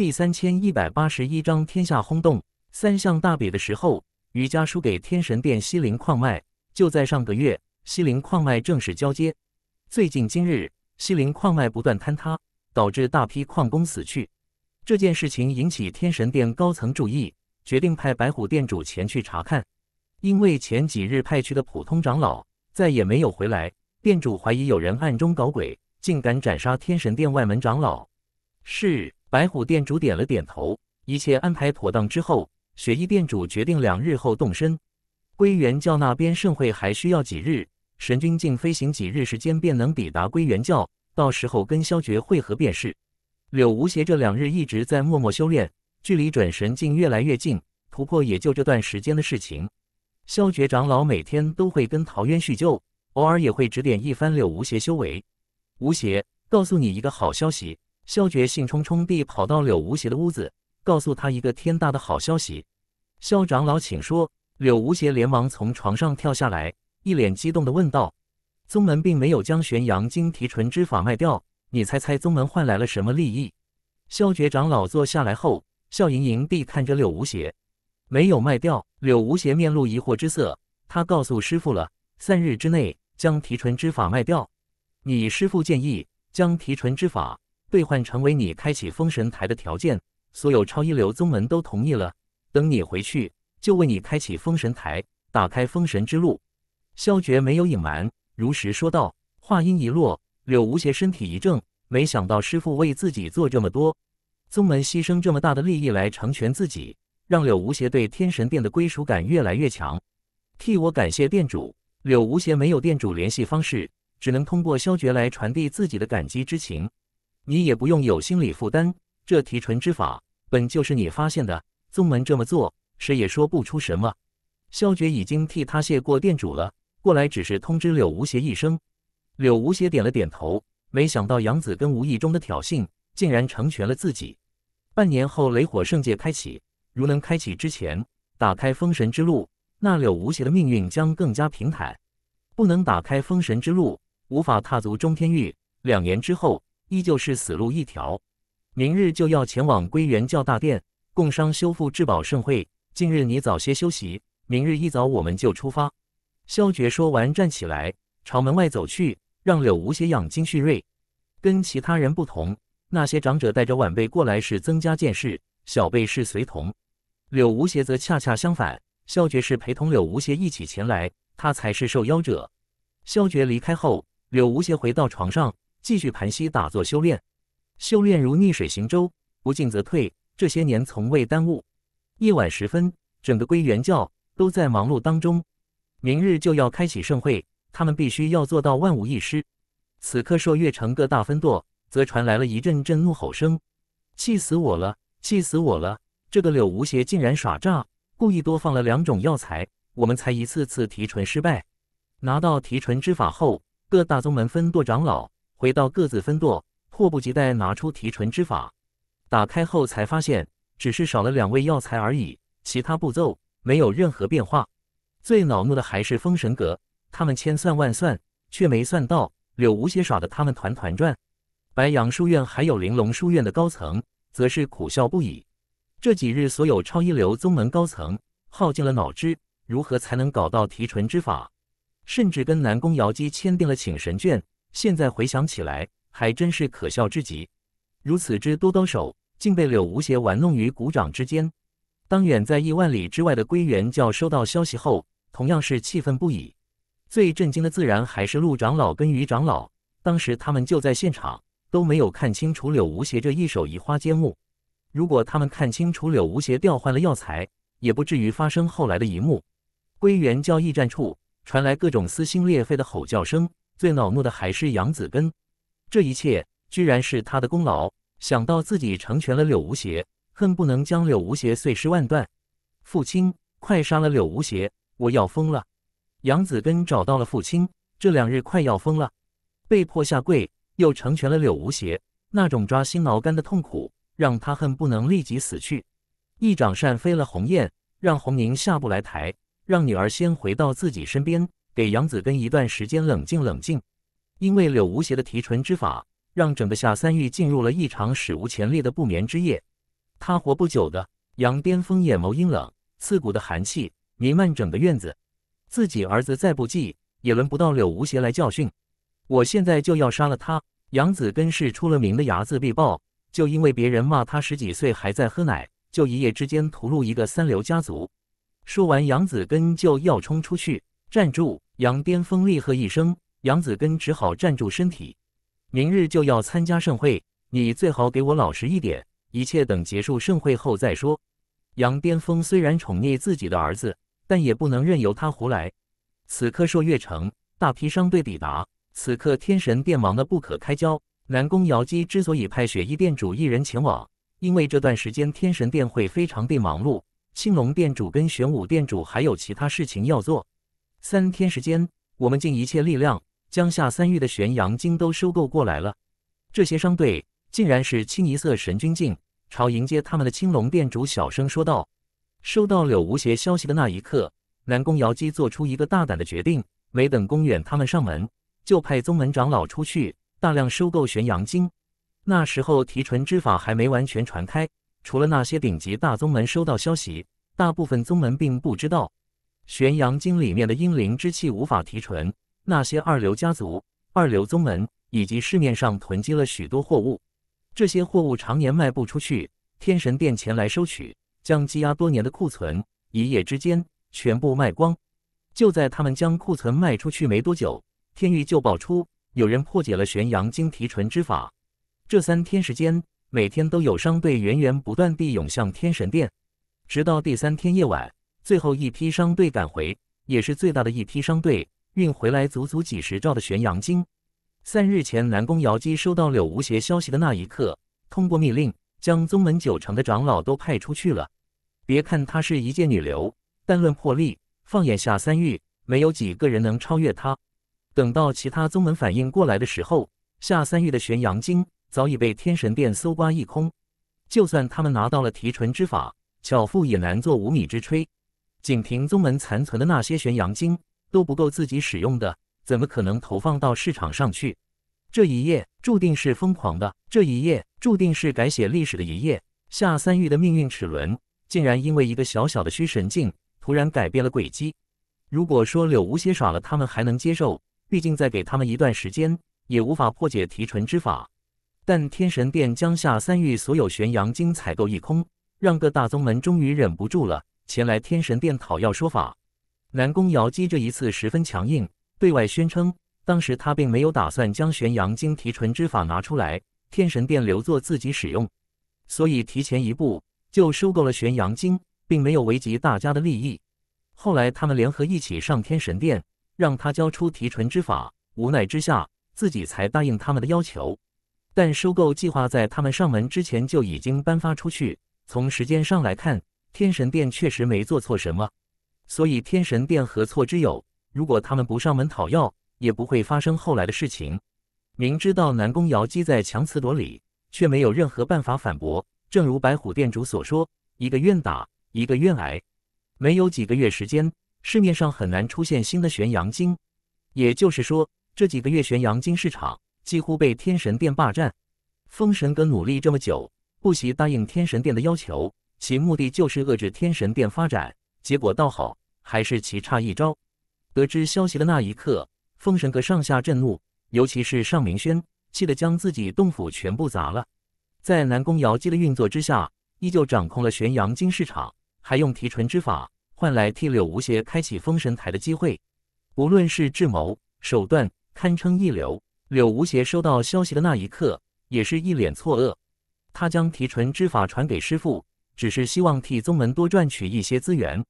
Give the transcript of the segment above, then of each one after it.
第三千一百八十一章天下轰动。三项大比的时候，余家输给天神殿西陵矿脉。就在上个月，西陵矿脉正式交接。最近今日，西陵矿脉不断坍塌，导致大批矿工死去。这件事情引起天神殿高层注意，决定派白虎殿主前去查看。因为前几日派去的普通长老再也没有回来，店主怀疑有人暗中搞鬼，竟敢斩杀天神殿外门长老。是。白虎店主点了点头，一切安排妥当之后，雪衣店主决定两日后动身。归元教那边盛会还需要几日，神君境飞行几日时间便能抵达归元教，到时候跟萧绝会合便是。柳无邪这两日一直在默默修炼，距离准神境越来越近，突破也就这段时间的事情。萧绝长老每天都会跟陶渊叙旧，偶尔也会指点一番柳无邪修为。无邪，告诉你一个好消息。萧觉兴冲冲地跑到柳无邪的屋子，告诉他一个天大的好消息。萧长老，请说。柳无邪连忙从床上跳下来，一脸激动地问道：“宗门并没有将玄阳经提纯之法卖掉，你猜猜宗门换来了什么利益？”萧觉长老坐下来后，笑盈盈地看着柳无邪。没有卖掉。柳无邪面露疑惑之色，他告诉师傅了，三日之内将提纯之法卖掉。你师傅建议将提纯之法。兑换成为你开启封神台的条件，所有超一流宗门都同意了。等你回去，就为你开启封神台，打开封神之路。萧绝没有隐瞒，如实说道。话音一落，柳无邪身体一怔，没想到师父为自己做这么多，宗门牺牲这么大的利益来成全自己，让柳无邪对天神殿的归属感越来越强。替我感谢店主，柳无邪没有店主联系方式，只能通过萧绝来传递自己的感激之情。你也不用有心理负担，这提纯之法本就是你发现的。宗门这么做，谁也说不出什么。萧绝已经替他谢过店主了，过来只是通知柳无邪一声。柳无邪点了点头，没想到杨子根无意中的挑衅，竟然成全了自己。半年后雷火圣界开启，如能开启之前打开封神之路，那柳无邪的命运将更加平坦。不能打开封神之路，无法踏足中天域。两年之后。依旧是死路一条，明日就要前往归元教大殿，共商修复至宝盛会。今日你早些休息，明日一早我们就出发。萧绝说完，站起来朝门外走去，让柳无邪养精蓄锐。跟其他人不同，那些长者带着晚辈过来是增加见识，小辈是随同。柳无邪则恰恰相反，萧绝是陪同柳无邪一起前来，他才是受邀者。萧绝离开后，柳无邪回到床上。继续盘膝打坐修炼，修炼如逆水行舟，不进则退。这些年从未耽误。夜晚时分，整个归元教都在忙碌当中。明日就要开启盛会，他们必须要做到万无一失。此刻，朔月城各大分舵则传来了一阵阵怒吼声：“气死我了！气死我了！这个柳无邪竟然耍诈，故意多放了两种药材，我们才一次次提纯失败。拿到提纯之法后，各大宗门分舵长老。”回到各自分舵，迫不及待拿出提纯之法，打开后才发现只是少了两味药材而已，其他步骤没有任何变化。最恼怒的还是封神阁，他们千算万算，却没算到柳无邪耍的他们团团转。白杨书院还有玲珑书院的高层，则是苦笑不已。这几日，所有超一流宗门高层耗尽了脑汁，如何才能搞到提纯之法？甚至跟南宫瑶姬签订了请神卷。现在回想起来，还真是可笑之极。如此之多高手，竟被柳无邪玩弄于股掌之间。当远在一万里之外的归元教收到消息后，同样是气愤不已。最震惊的自然还是陆长老跟于长老，当时他们就在现场，都没有看清楚柳无邪这一手移花接木。如果他们看清楚柳无邪调换了药材，也不至于发生后来的一幕。归元教驿站处传来各种撕心裂肺的吼叫声。最恼怒的还是杨子根，这一切居然是他的功劳。想到自己成全了柳无邪，恨不能将柳无邪碎尸万段。父亲，快杀了柳无邪！我要疯了。杨子根找到了父亲，这两日快要疯了，被迫下跪，又成全了柳无邪，那种抓心挠肝的痛苦，让他恨不能立即死去。一掌扇飞了鸿雁，让红宁下不来台，让女儿先回到自己身边。给杨子根一段时间冷静冷静，因为柳无邪的提纯之法让整个夏三域进入了一场史无前例的不眠之夜。他活不久的。杨巅峰眼眸阴冷，刺骨的寒气弥漫整个院子。自己儿子再不济也轮不到柳无邪来教训。我现在就要杀了他。杨子根是出了名的睚眦必报，就因为别人骂他十几岁还在喝奶，就一夜之间屠戮一个三流家族。说完，杨子根就要冲出去。站住！杨巅峰厉喝一声，杨子根只好站住身体。明日就要参加盛会，你最好给我老实一点，一切等结束盛会后再说。杨巅峰虽然宠溺自己的儿子，但也不能任由他胡来。此刻，朔月城大批商队抵达。此刻，天神殿忙得不可开交。南宫瑶姬之所以派雪衣殿主一人前往，因为这段时间天神殿会非常地忙碌。青龙殿主跟玄武殿主还有其他事情要做。三天时间，我们尽一切力量将下三域的玄阳经都收购过来了。这些商队竟然是清一色神君境，朝迎接他们的青龙店主小声说道。收到柳无邪消息的那一刻，南宫瑶姬做出一个大胆的决定：，没等宫远他们上门，就派宗门长老出去大量收购玄阳经。那时候提纯之法还没完全传开，除了那些顶级大宗门收到消息，大部分宗门并不知道。玄阳经里面的阴灵之气无法提纯，那些二流家族、二流宗门以及市面上囤积了许多货物，这些货物常年卖不出去，天神殿前来收取，将积压多年的库存一夜之间全部卖光。就在他们将库存卖出去没多久，天域就爆出有人破解了玄阳经提纯之法。这三天时间，每天都有商队源源不断地涌向天神殿，直到第三天夜晚。最后一批商队赶回，也是最大的一批商队，运回来足足几十兆的玄阳晶。三日前，南宫瑶姬收到柳无邪消息的那一刻，通过密令将宗门九成的长老都派出去了。别看她是一介女流，但论魄力，放眼下三域，没有几个人能超越她。等到其他宗门反应过来的时候，下三域的玄阳晶早已被天神殿搜刮一空。就算他们拿到了提纯之法，巧妇也难做无米之炊。仅凭宗门残存的那些玄阳经都不够自己使用的，怎么可能投放到市场上去？这一夜注定是疯狂的，这一夜注定是改写历史的一夜。夏三玉的命运齿轮竟然因为一个小小的虚神镜突然改变了轨迹。如果说柳无邪耍了他们还能接受，毕竟再给他们一段时间也无法破解提纯之法。但天神殿将夏三玉所有玄阳经采购一空，让各大宗门终于忍不住了。前来天神殿讨要说法，南宫瑶姬这一次十分强硬，对外宣称当时他并没有打算将玄阳经提纯之法拿出来，天神殿留作自己使用，所以提前一步就收购了玄阳经，并没有危及大家的利益。后来他们联合一起上天神殿，让他交出提纯之法，无奈之下自己才答应他们的要求。但收购计划在他们上门之前就已经颁发出去，从时间上来看。天神殿确实没做错什么，所以天神殿何错之有？如果他们不上门讨要，也不会发生后来的事情。明知道南宫瑶姬在强词夺理，却没有任何办法反驳。正如白虎店主所说，一个愿打，一个愿挨。没有几个月时间，市面上很难出现新的玄阳经。也就是说，这几个月玄阳经市场几乎被天神殿霸占。封神阁努力这么久，不惜答应天神殿的要求。其目的就是遏制天神殿发展，结果倒好，还是棋差一招。得知消息的那一刻，封神阁上下震怒，尤其是尚明轩，气得将自己洞府全部砸了。在南宫瑶姬的运作之下，依旧掌控了玄阳金市场，还用提纯之法换来替柳无邪开启封神台的机会。无论是智谋手段，堪称一流。柳无邪收到消息的那一刻，也是一脸错愕。他将提纯之法传给师傅，只是希望替宗门多赚取一些资源，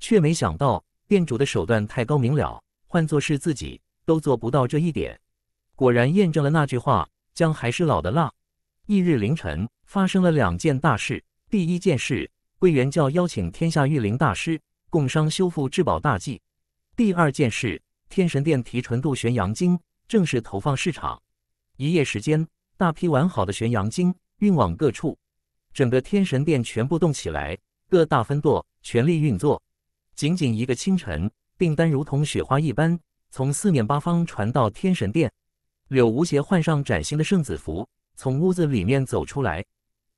却没想到店主的手段太高明了，换做是自己都做不到这一点。果然验证了那句话：“姜还是老的辣。”翌日凌晨发生了两件大事。第一件事，桂元教邀请天下御灵大师共商修复至宝大计；第二件事，天神殿提纯度玄阳经正式投放市场。一夜时间，大批完好的玄阳经运往各处。整个天神殿全部动起来，各大分舵全力运作。仅仅一个清晨，订单如同雪花一般从四面八方传到天神殿。柳无邪换上崭新的圣子服，从屋子里面走出来。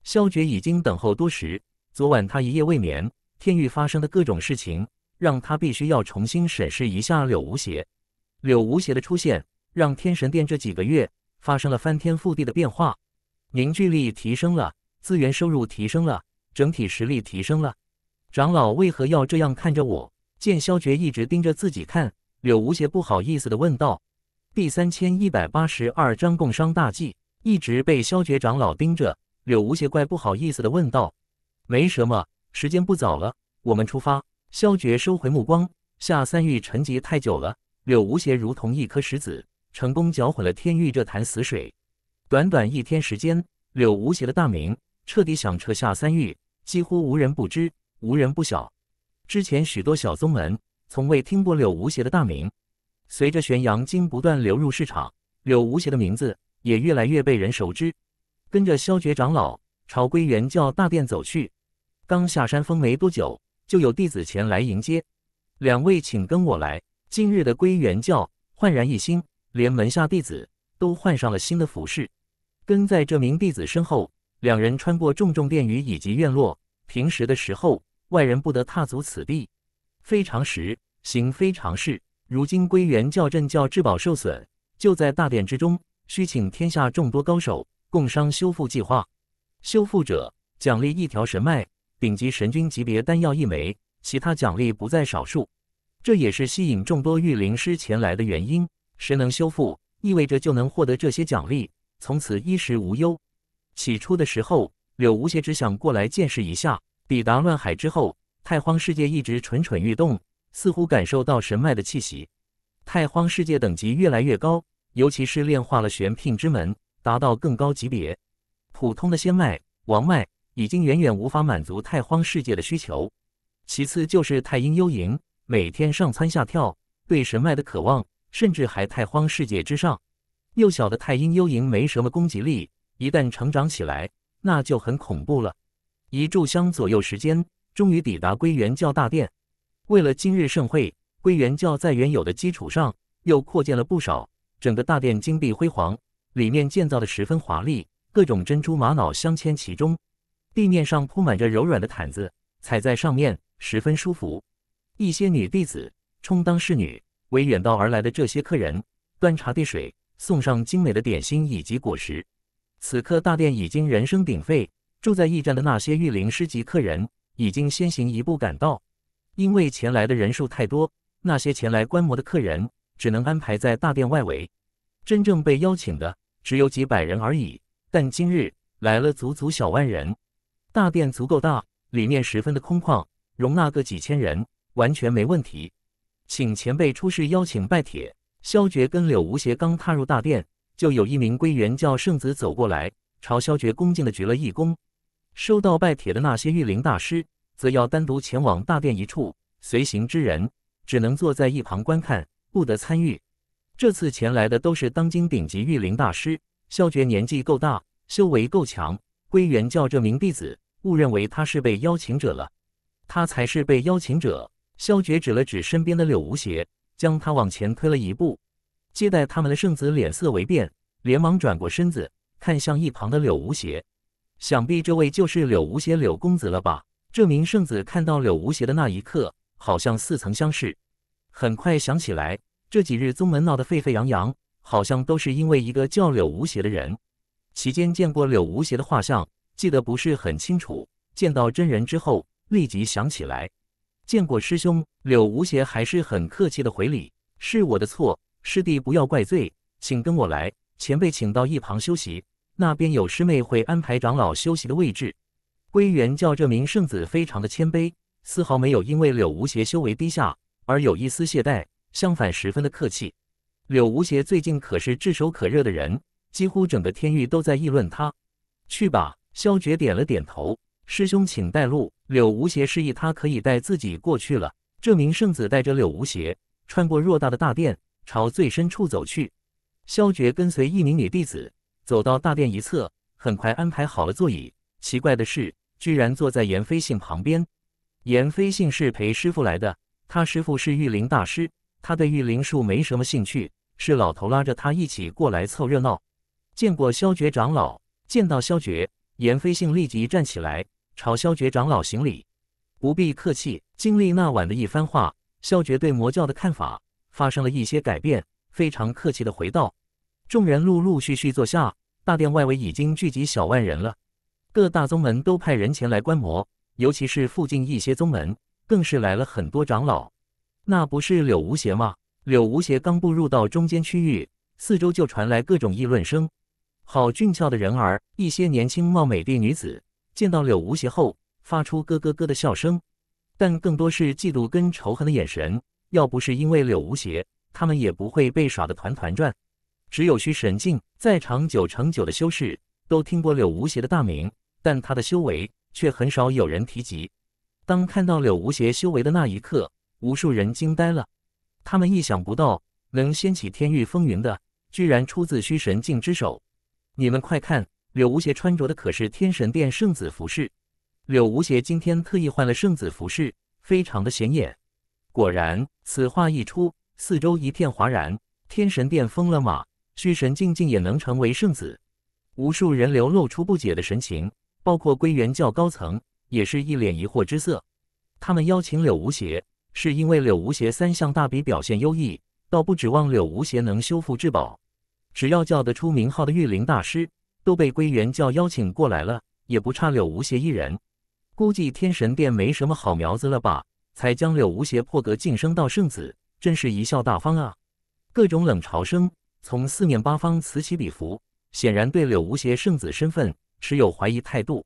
萧绝已经等候多时，昨晚他一夜未眠，天域发生的各种事情让他必须要重新审视一下柳无邪。柳无邪的出现，让天神殿这几个月发生了翻天覆地的变化，凝聚力提升了。资源收入提升了，整体实力提升了。长老为何要这样看着我？见萧绝一直盯着自己看，柳无邪不好意思的问道。第三千一百八十二章共商大计，一直被萧绝长老盯着，柳无邪怪不好意思的问道：“没什么，时间不早了，我们出发。”萧绝收回目光，下三域沉寂太久了，柳无邪如同一颗石子，成功搅浑了天域这潭死水。短短一天时间，柳无邪的大名。彻底响彻下三域，几乎无人不知，无人不晓。之前许多小宗门从未听过柳无邪的大名。随着玄阳经不断流入市场，柳无邪的名字也越来越被人熟知。跟着萧绝长老朝归元教大殿走去，刚下山峰没多久，就有弟子前来迎接。两位，请跟我来。今日的归元教焕然一新，连门下弟子都换上了新的服饰。跟在这名弟子身后。两人穿过重重殿宇以及院落。平时的时候，外人不得踏足此地。非常时，行非常事。如今归元教镇教至宝受损，就在大殿之中，需请天下众多高手共商修复计划。修复者奖励一条神脉，顶级神君级别丹药一枚，其他奖励不在少数。这也是吸引众多御灵师前来的原因。谁能修复，意味着就能获得这些奖励，从此衣食无忧。起初的时候，柳无邪只想过来见识一下。抵达乱海之后，太荒世界一直蠢蠢欲动，似乎感受到神脉的气息。太荒世界等级越来越高，尤其是炼化了玄牝之门，达到更高级别。普通的仙脉、王脉已经远远无法满足太荒世界的需求。其次就是太阴幽影，每天上蹿下跳，对神脉的渴望甚至还太荒世界之上。幼小的太阴幽影没什么攻击力。一旦成长起来，那就很恐怖了。一炷香左右时间，终于抵达归元教大殿。为了今日盛会，归元教在原有的基础上又扩建了不少，整个大殿金碧辉煌，里面建造的十分华丽，各种珍珠玛瑙镶嵌其中。地面上铺满着柔软的毯子，踩在上面十分舒服。一些女弟子充当侍女，为远道而来的这些客人端茶递水，送上精美的点心以及果实。此刻大殿已经人声鼎沸，住在驿站的那些御灵师级客人已经先行一步赶到。因为前来的人数太多，那些前来观摩的客人只能安排在大殿外围。真正被邀请的只有几百人而已，但今日来了足足小万人。大殿足够大，里面十分的空旷，容纳个几千人完全没问题。请前辈出示邀请拜帖。萧绝跟柳无邪刚踏入大殿。就有一名归元教圣子走过来，朝萧绝恭敬的鞠了一躬。收到拜帖的那些御灵大师，则要单独前往大殿一处，随行之人只能坐在一旁观看，不得参与。这次前来的都是当今顶级御灵大师。萧绝年纪够大，修为够强，归元教这名弟子误认为他是被邀请者了。他才是被邀请者。萧绝指了指身边的柳无邪，将他往前推了一步。接待他们的圣子脸色微变，连忙转过身子，看向一旁的柳无邪。想必这位就是柳无邪柳公子了吧？这名圣子看到柳无邪的那一刻，好像似曾相识。很快想起来，这几日宗门闹得沸沸扬扬，好像都是因为一个叫柳无邪的人。其间见过柳无邪的画像，记得不是很清楚。见到真人之后，立即想起来，见过师兄柳无邪，还是很客气的回礼：“是我的错。”师弟，不要怪罪，请跟我来。前辈，请到一旁休息，那边有师妹会安排长老休息的位置。归元叫这名圣子非常的谦卑，丝毫没有因为柳无邪修为低下而有一丝懈怠，相反十分的客气。柳无邪最近可是炙手可热的人，几乎整个天域都在议论他。去吧，萧绝点了点头。师兄，请带路。柳无邪示意他可以带自己过去了。这名圣子带着柳无邪穿过偌大的大殿。朝最深处走去，萧绝跟随一名女弟子走到大殿一侧，很快安排好了座椅。奇怪的是，居然坐在严飞信旁边。严飞信是陪师傅来的，他师傅是玉灵大师，他对玉灵术没什么兴趣，是老头拉着他一起过来凑热闹。见过萧绝长老，见到萧绝，严飞信立即站起来朝萧绝长老行礼。不必客气，经历那晚的一番话，萧绝对魔教的看法。发生了一些改变，非常客气的回道。众人陆陆续续坐下，大殿外围已经聚集小万人了。各大宗门都派人前来观摩，尤其是附近一些宗门，更是来了很多长老。那不是柳无邪吗？柳无邪刚步入到中间区域，四周就传来各种议论声。好俊俏的人儿，一些年轻貌美的女子见到柳无邪后，发出咯咯咯的笑声，但更多是嫉妒跟仇恨的眼神。要不是因为柳无邪，他们也不会被耍得团团转。只有虚神境再长久、成久的修士都听过柳无邪的大名，但他的修为却很少有人提及。当看到柳无邪修为的那一刻，无数人惊呆了。他们意想不到，能掀起天域风云的，居然出自虚神境之手。你们快看，柳无邪穿着的可是天神殿圣子服饰。柳无邪今天特意换了圣子服饰，非常的显眼。果然，此话一出，四周一片哗然。天神殿疯了吗？虚神境竟也能成为圣子？无数人流露出不解的神情，包括归元教高层也是一脸疑惑之色。他们邀请柳无邪，是因为柳无邪三项大比表现优异，倒不指望柳无邪能修复至宝。只要叫得出名号的御灵大师都被归元教邀请过来了，也不差柳无邪一人。估计天神殿没什么好苗子了吧？才将柳无邪破格晋升到圣子，真是贻笑大方啊！各种冷嘲声从四面八方此起彼伏，显然对柳无邪圣子身份持有怀疑态度。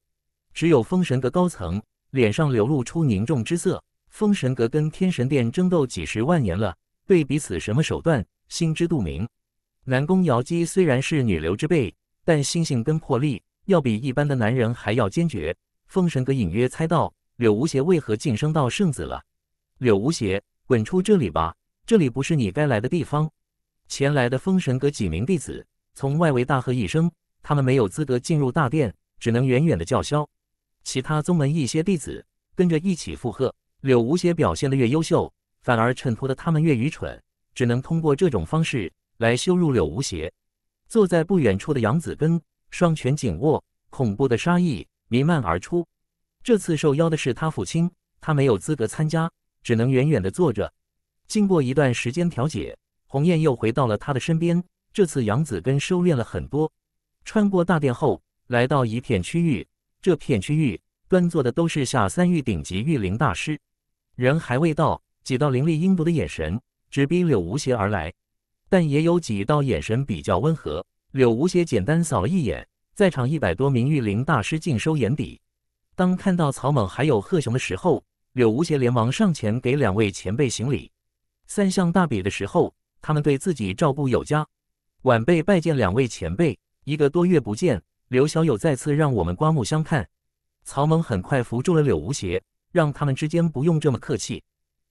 只有封神阁高层脸上流露出凝重之色。封神阁跟天神殿争斗几十万年了，对彼此什么手段心知肚明。南宫瑶姬虽然是女流之辈，但心性跟魄力要比一般的男人还要坚决。封神阁隐约猜到。柳无邪为何晋升到圣子了？柳无邪，滚出这里吧！这里不是你该来的地方。前来的封神阁几名弟子从外围大喝一声：“他们没有资格进入大殿，只能远远的叫嚣。”其他宗门一些弟子跟着一起附和。柳无邪表现的越优秀，反而衬托的他们越愚蠢，只能通过这种方式来羞辱柳无邪。坐在不远处的杨子根，双拳紧握，恐怖的杀意弥漫而出。这次受邀的是他父亲，他没有资格参加，只能远远的坐着。经过一段时间调解，鸿雁又回到了他的身边。这次杨子根收敛了很多。穿过大殿后，来到一片区域，这片区域端坐的都是下三域顶级御灵大师。人还未到，几道凌厉阴毒的眼神直逼柳无邪而来，但也有几道眼神比较温和。柳无邪简单扫了一眼，在场一百多名御灵大师尽收眼底。当看到曹猛还有贺雄的时候，柳无邪连忙上前给两位前辈行礼。三相大比的时候，他们对自己照顾有加，晚辈拜见两位前辈。一个多月不见，刘小友再次让我们刮目相看。曹猛很快扶住了柳无邪，让他们之间不用这么客气。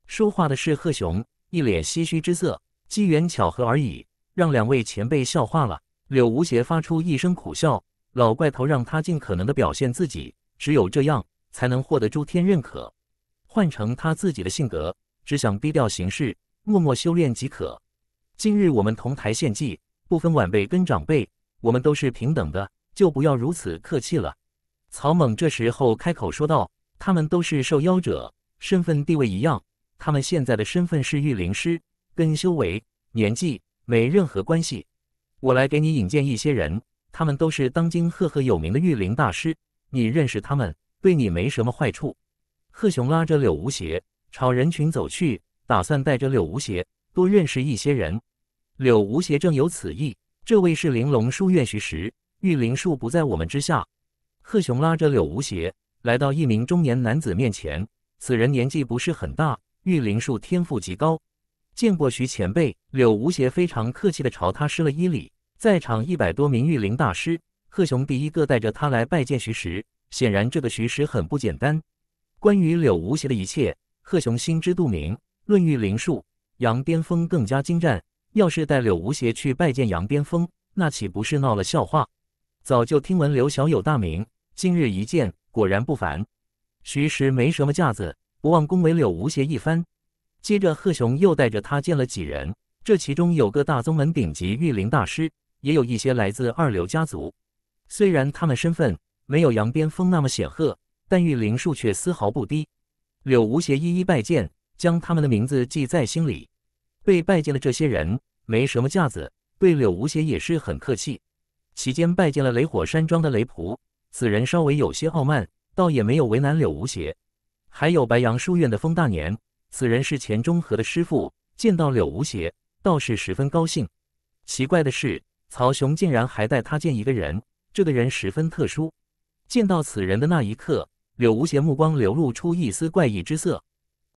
说话的是贺雄，一脸唏嘘之色。机缘巧合而已，让两位前辈笑话了。柳无邪发出一声苦笑。老怪头让他尽可能的表现自己。只有这样，才能获得诸天认可。换成他自己的性格，只想低调行事，默默修炼即可。今日我们同台献祭，不分晚辈跟长辈，我们都是平等的，就不要如此客气了。曹猛这时候开口说道：“他们都是受邀者，身份地位一样。他们现在的身份是御灵师，跟修为、年纪没任何关系。我来给你引荐一些人，他们都是当今赫赫有名的御灵大师。”你认识他们，对你没什么坏处。贺雄拉着柳无邪朝人群走去，打算带着柳无邪多认识一些人。柳无邪正有此意。这位是玲珑书院徐实，御灵术不在我们之下。贺雄拉着柳无邪来到一名中年男子面前，此人年纪不是很大，御灵术天赋极高。见过徐前辈，柳无邪非常客气地朝他施了一礼。在场一百多名御灵大师。贺雄第一个带着他来拜见徐石，显然这个徐石很不简单。关于柳无邪的一切，贺雄心知肚明。论玉灵术，杨巅峰更加精湛。要是带柳无邪去拜见杨巅峰，那岂不是闹了笑话？早就听闻刘小有大名，今日一见，果然不凡。徐石没什么架子，不忘恭维柳无邪一番。接着，贺雄又带着他见了几人，这其中有个大宗门顶级玉灵大师，也有一些来自二流家族。虽然他们身份没有扬鞭峰那么显赫，但玉灵术却丝毫不低。柳无邪一一拜见，将他们的名字记在心里。被拜见的这些人没什么架子，对柳无邪也是很客气。期间拜见了雷火山庄的雷仆，此人稍微有些傲慢，倒也没有为难柳无邪。还有白杨书院的风大年，此人是钱中和的师傅，见到柳无邪倒是十分高兴。奇怪的是，曹雄竟然还带他见一个人。这个人十分特殊，见到此人的那一刻，柳无邪目光流露出一丝怪异之色。